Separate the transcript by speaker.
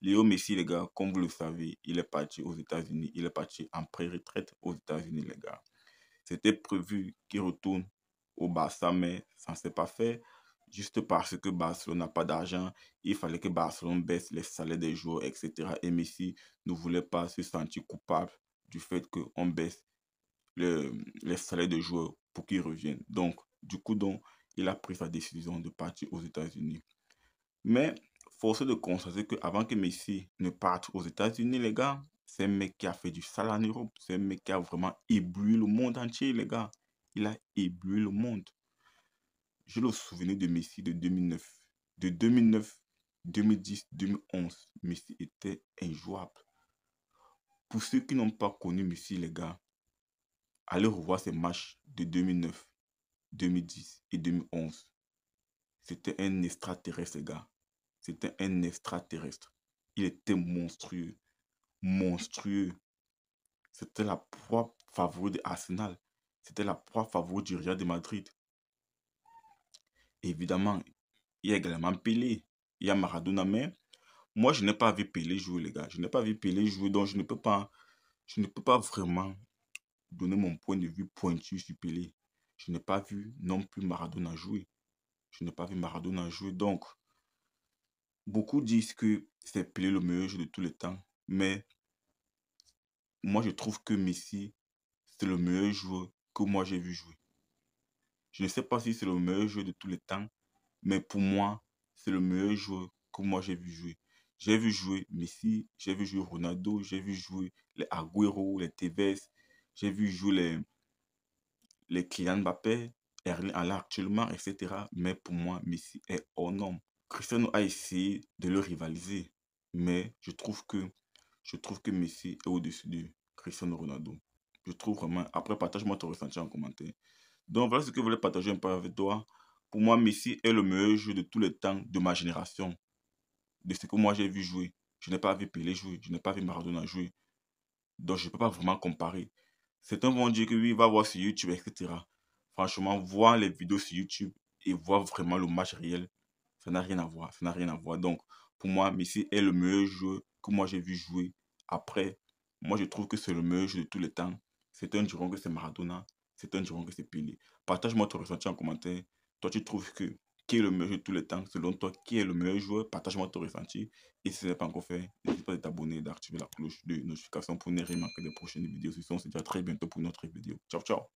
Speaker 1: Léo Messi, les gars, comme vous le savez, il est parti aux États-Unis. Il est parti en pré-retraite aux États-Unis, les gars. C'était prévu qu'il retourne au Barça, mais ça ne s'est pas fait. Juste parce que Barcelone n'a pas d'argent, il fallait que Barcelone baisse les salaires des joueurs, etc. Et Messi ne voulait pas se sentir coupable du fait qu'on baisse les salaires des joueurs pour qu'il revienne. Donc, du coup, donc, il a pris sa décision de partir aux États-Unis. Mais force de constater qu'avant que Messi ne parte aux États-Unis, les gars, c'est un mec qui a fait du sale en Europe. C'est un mec qui a vraiment ébloui le monde entier, les gars. Il a ébloui le monde. Je le souvenais de Messi de 2009. De 2009, 2010, 2011, Messi était injouable. Pour ceux qui n'ont pas connu Messi, les gars, allez revoir ses matchs de 2009, 2010 et 2011. C'était un extraterrestre, les gars. C'était un extraterrestre. Il était monstrueux. Monstrueux. C'était la proie favorite de Arsenal. C'était la proie favorite du Real de Madrid. Évidemment, il y a également Pelé. Il y a Maradona, mais moi, je n'ai pas vu Pelé jouer, les gars. Je n'ai pas vu Pelé jouer, donc je ne peux pas, je ne peux pas vraiment donner mon point de vue pointu sur Pelé. Je n'ai pas vu non plus Maradona jouer. Je n'ai pas vu Maradona jouer. Donc, Beaucoup disent que c'est Pelé le meilleur jeu de tous les temps, mais moi je trouve que Messi, c'est le meilleur joueur que moi j'ai vu jouer. Je ne sais pas si c'est le meilleur jeu de tous les temps, mais pour moi, c'est le meilleur joueur que moi j'ai vu jouer. J'ai vu jouer Messi, j'ai vu jouer Ronaldo, j'ai vu jouer les Agüero, les Tevez, j'ai vu jouer les, les Kylian Mbappé, Erling Haaland actuellement, etc. Mais pour moi, Messi est au nom Cristiano a essayé de le rivaliser, mais je trouve que, je trouve que Messi est au-dessus de Cristiano Ronaldo. Je trouve vraiment. Après, partage-moi ton ressenti en commentaire. Donc, voilà ce que je voulais partager un peu avec toi. Pour moi, Messi est le meilleur jeu de tous les temps de ma génération. De ce que moi j'ai vu jouer. Je n'ai pas vu Pelé jouer. Je n'ai pas vu Maradona jouer. Donc, je ne peux pas vraiment comparer. un bon dire que lui va voir sur YouTube, etc. Franchement, voir les vidéos sur YouTube et voir vraiment le match réel, n'a rien à voir. Ça n'a rien à voir. Donc, pour moi, Messi est le meilleur joueur que moi j'ai vu jouer. Après, moi je trouve que c'est le meilleur jeu de tous les temps. C'est un durant que c'est Maradona. C'est un durant que c'est Pelé. Partage-moi ton ressenti en commentaire. Toi, tu trouves que qui est le meilleur jeu de tous les temps Selon toi, qui est le meilleur joueur Partage-moi ton ressenti. Et si ce n'est pas encore fait, n'hésite pas à t'abonner et d'activer la cloche de notification pour ne rien manquer des prochaines vidéos. Sinon, on se dit à très bientôt pour une autre vidéo. Ciao, ciao